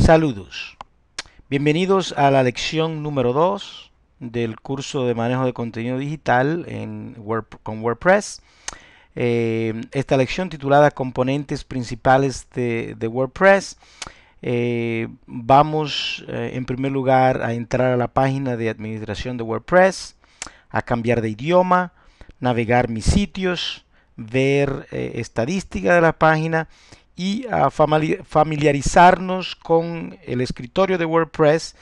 Saludos. Bienvenidos a la lección número 2 del curso de manejo de contenido digital en con WordPress. Eh, esta lección titulada Componentes principales de, WordPress. Eh, vamos eh, en primer lugar a entrar a la página de administración de WordPress, a cambiar de idioma, navegar mis sitios, ver estadística de la página y a familiarizarnos con el escritorio de WordPress,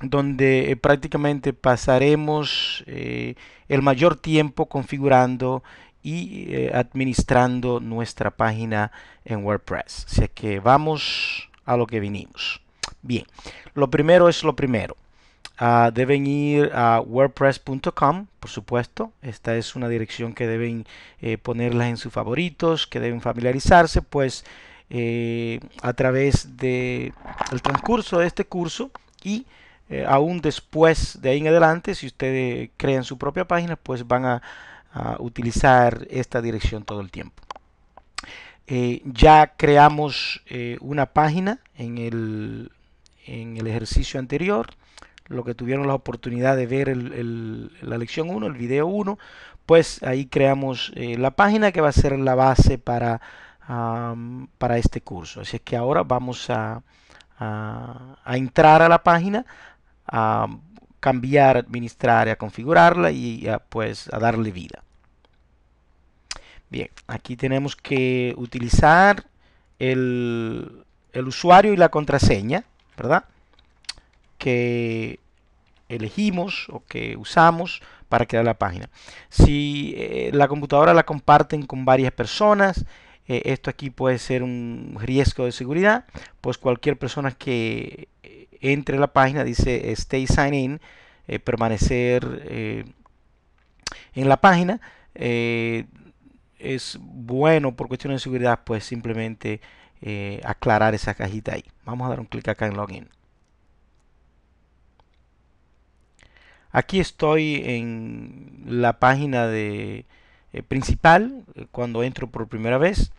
donde eh, prácticamente pasaremos eh, el mayor tiempo configurando y eh, administrando nuestra página en WordPress. Así que vamos a lo que vinimos. Bien, lo primero es lo primero. Ah, deben ir a wordpress.com, por supuesto. Esta es una dirección que deben eh, ponerlas en sus favoritos, que deben familiarizarse, pues eh, a través del el transcurso de este curso y eh, aún después de ahí en adelante, si ustedes crean su propia página, pues van a, utilizar esta dirección todo el tiempo. ya creamos una página en el, en el ejercicio anterior lo que tuvieron la oportunidad de ver la lección 1, el video 1, pues ahí creamos eh, la página que va a ser la base para, para este curso. Así es que ahora vamos a, a, entrar a la página, a cambiar, administrar, a configurarla y a, pues a darle vida. Bien, aquí tenemos que utilizar el, el usuario y la contraseña, ¿verdad? que elegimos o que usamos para crear la página. Si eh, la computadora la comparten con varias personas, eh, esto aquí puede ser un riesgo de seguridad, pues cualquier persona que eh, entre a la página dice stay sign in, permanecer en la página, es bueno por cuestiones de seguridad pues simplemente aclarar esa cajita ahí. Vamos a dar un clic acá en login. Aquí estoy en la página de, eh, principal eh, cuando entro por primera vez.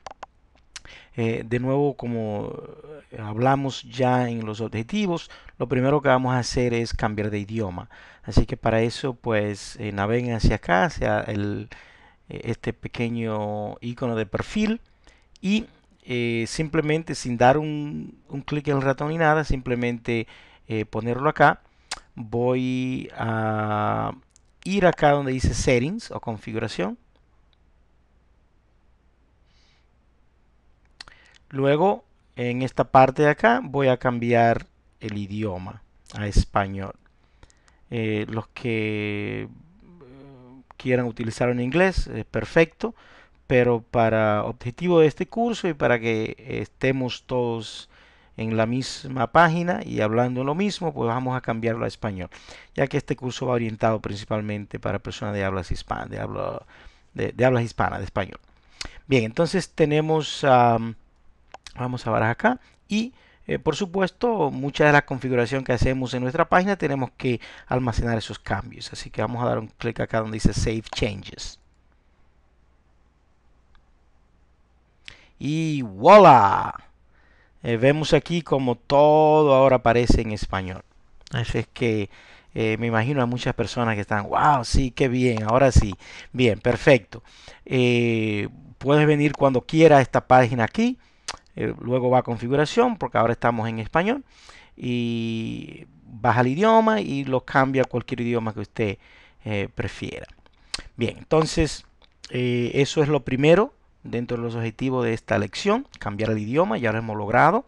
Eh, de nuevo, como hablamos ya en los objetivos, lo primero que vamos a hacer es cambiar de idioma. Así que para eso, pues naveguen hacia acá, hacia este pequeño icono de perfil y simplemente sin dar un, un clic en el ratón ni nada, simplemente ponerlo acá voy a ir acá donde dice settings o configuración. Luego, en esta parte de acá, voy a cambiar el idioma a español. Eh, los que eh, quieran utilizar en inglés, es perfecto. Pero para objetivo de este curso y para que estemos todos en la misma página y hablando lo mismo, pues vamos a cambiarlo a español, ya que este curso va orientado principalmente para personas de hablas hispana, de habla, de, hispana, de español. Bien, entonces tenemos, vamos a ver acá y eh, por supuesto, mucha de la configuración que hacemos en nuestra página tenemos que almacenar esos cambios. Así que vamos a dar un clic acá donde dice Save Changes. Y voilà. Eh, vemos aquí como todo ahora aparece en español. Así es que eh, me imagino a muchas personas que están, wow, sí, qué bien, ahora sí. Bien, perfecto. Eh, puedes venir cuando quieras a esta página aquí. luego va a configuración porque ahora estamos en español. Y baja el idioma y lo cambia a cualquier idioma que usted prefiera. Bien, entonces eso es lo primero dentro de los objetivos de esta lección, cambiar el idioma, ya lo hemos logrado.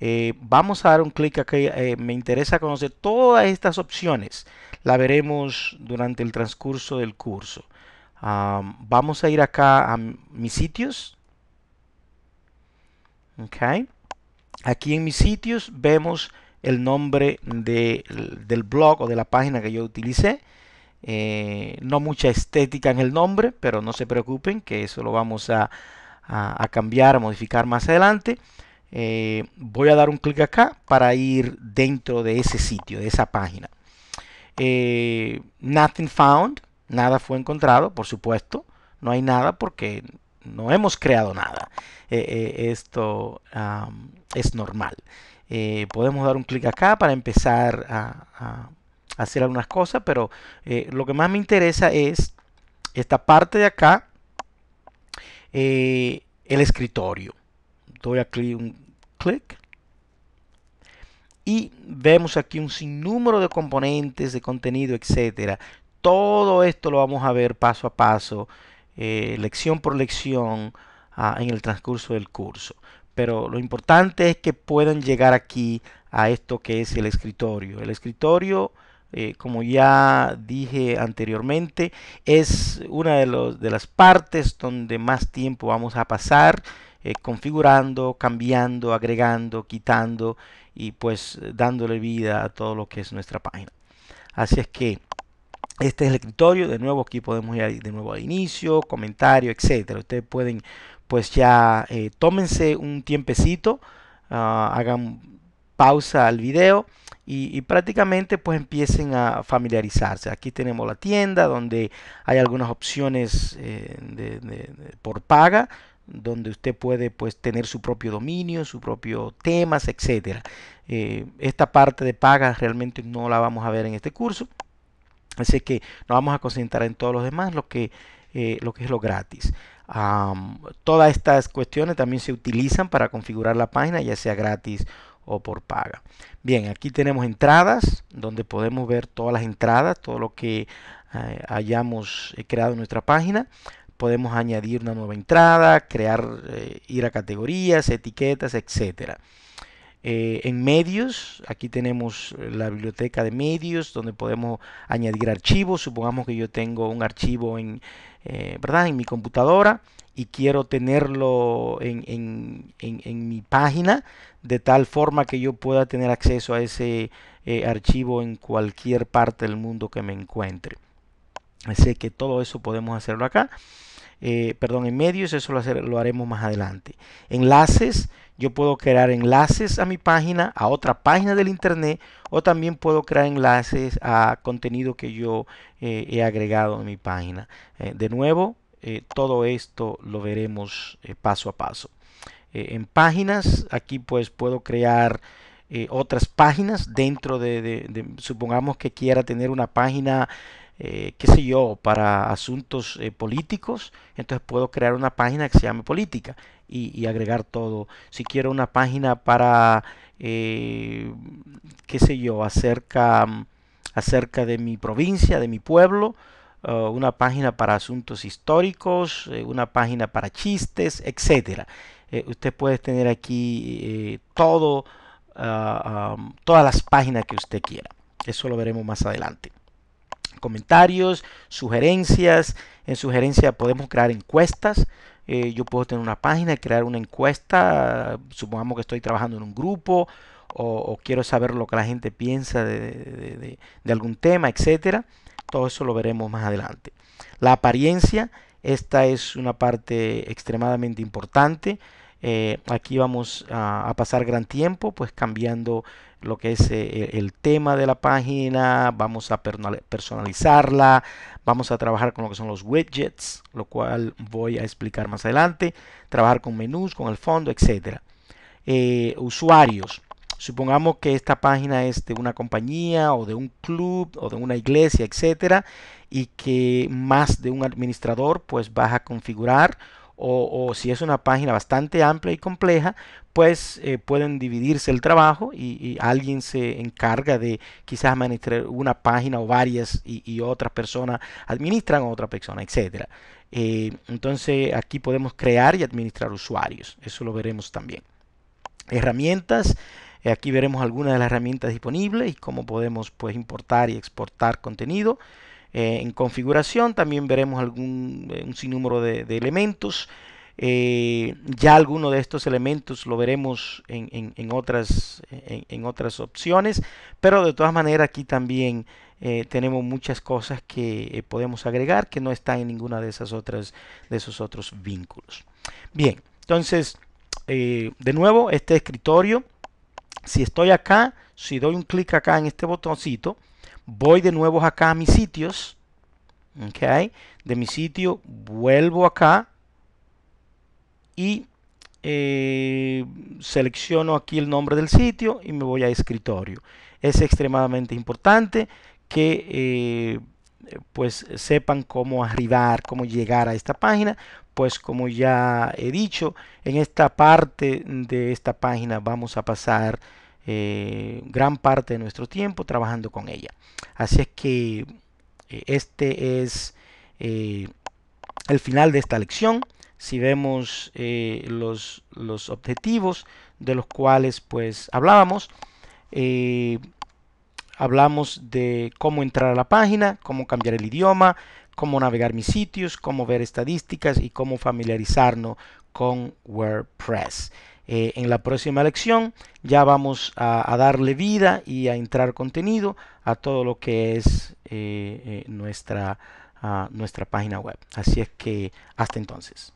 Eh, vamos a dar un clic aquí, eh, me interesa conocer todas estas opciones, la veremos durante el transcurso del curso. vamos a ir acá a mis sitios. Aquí en mis sitios vemos el nombre del blog o de la página que yo utilicé. Eh, no mucha estética en el nombre, pero no se preocupen que eso lo vamos a, cambiar, a modificar más adelante. Eh, voy a dar un clic acá para ir dentro de ese sitio, de esa página. Eh, nothing found, nada fue encontrado, por supuesto. No hay nada porque no hemos creado nada. esto es normal. podemos dar un clic acá para empezar a hacer algunas cosas, pero eh, lo que más me interesa es esta parte de acá, eh, el escritorio. Doy aquí un clic y vemos aquí un sinnúmero de componentes, de contenido, etcétera. Todo esto lo vamos a ver paso a paso, eh, lección por lección, ah, en el transcurso del curso. Pero lo importante es que puedan llegar aquí a esto que es el escritorio. El escritorio eh, como ya dije anteriormente, es una de, las partes donde más tiempo vamos a pasar eh, configurando, cambiando, agregando, quitando y pues dándole vida a todo lo que es nuestra página. Así es que este es el escritorio, de nuevo aquí podemos ir de nuevo al inicio, comentario, etcétera. Ustedes pueden pues ya eh, tómense un tiempecito, ah, hagan pausa al video y, prácticamente pues empiecen a familiarizarse. Aquí tenemos la tienda donde hay algunas opciones eh, por paga, donde usted puede pues tener su propio dominio, su propio temas, etcétera. Eh, esta parte de paga realmente no la vamos a ver en este curso, así que nos vamos a concentrar en todos los demás, lo que, eh, lo que es lo gratis. todas estas cuestiones también se utilizan para configurar la página, ya sea gratis o por paga. Bien, aquí tenemos entradas donde podemos ver todas las entradas, todo lo que eh, hayamos eh, creado en nuestra página. Podemos añadir una nueva entrada, crear, eh, ir a categorías, etiquetas, etcétera. Eh, en medios, aquí tenemos la biblioteca de medios donde podemos añadir archivos. Supongamos que yo tengo un archivo en, eh, ¿verdad? en mi computadora y quiero tenerlo en, en, mi página de tal forma que yo pueda tener acceso a ese eh, archivo en cualquier parte del mundo que me encuentre. sé que todo eso podemos hacerlo acá. perdón, en medios, eso lo, haremos más adelante. Enlaces, yo puedo crear enlaces a mi página, a otra página del internet, o también puedo crear enlaces a contenido que yo eh, he agregado en mi página. Eh, de nuevo, eh, todo esto lo veremos paso a paso. en páginas, aquí pues puedo crear otras páginas dentro de, supongamos que quiera tener una página qué sé yo, para asuntos políticos, entonces puedo crear una página que se llame política y, agregar todo. Si quiero una página para, eh, qué sé yo, acerca, acerca de mi provincia, de mi pueblo, uh, una página para asuntos históricos, eh, una página para chistes, etcétera. Eh, usted puede tener aquí todo, uh, um, todas las páginas que usted quiera. Eso lo veremos más adelante. Comentarios, sugerencias. En sugerencia podemos crear encuestas. Eh, yo puedo tener una página y crear una encuesta, supongamos que estoy trabajando en un grupo o, quiero saber lo que la gente piensa de, algún tema, etcétera. Todo eso lo veremos más adelante. La apariencia, esta es una parte extremadamente importante. Eh, aquí vamos a, a, pasar gran tiempo, pues cambiando lo que es eh, e, el tema de la página, vamos a personalizarla, vamos a trabajar con lo que son los widgets, lo cual voy a explicar más adelante, trabajar con menús, con el fondo, etcétera. Eh, usuarios. Supongamos que esta página es de una compañía o de un club o de una iglesia, etcétera, y que más de un administrador pues vas a configurar o, si es una página bastante amplia y compleja, pues eh, pueden dividirse el trabajo y, alguien se encarga de quizás administrar una página o varias y, otras personas administran a otra persona, etcétera. Eh, entonces aquí podemos crear y administrar usuarios, eso lo veremos también. Herramientas, eh, aquí veremos algunas de las herramientas disponibles y cómo podemos pues importar y exportar contenido. Eh, en configuración también veremos algún eh, un sinnúmero de, elementos. Eh, ya alguno de estos elementos lo veremos en, otras, en, otras opciones, pero de todas maneras aquí también tenemos muchas cosas que podemos agregar que no están en ninguna de esas otras de esos otros vínculos. Bien, entonces de nuevo este escritorio, si estoy acá, si doy un clic acá en este botoncito, voy de nuevo acá a mis sitios, ok, de mi sitio vuelvo acá y eh, selecciono aquí el nombre del sitio y me voy a escritorio. Es extremadamente importante que eh, pues sepan cómo arribar, cómo llegar a esta página, pues como ya he dicho, en esta parte de esta página vamos a pasar eh, gran parte de nuestro tiempo trabajando con ella. Así es que eh, este es eh, el final de esta lección. Si vemos los, los, objetivos de los cuales pues hablábamos, hablamos de cómo entrar a la página, cómo cambiar el idioma, cómo navegar mis sitios, cómo ver estadísticas y cómo familiarizarnos con WordPress. Eh, en la próxima lección ya vamos a, darle vida y a entrar contenido a todo lo que es eh, eh, nuestra, ah, nuestra página web. Así es que hasta entonces.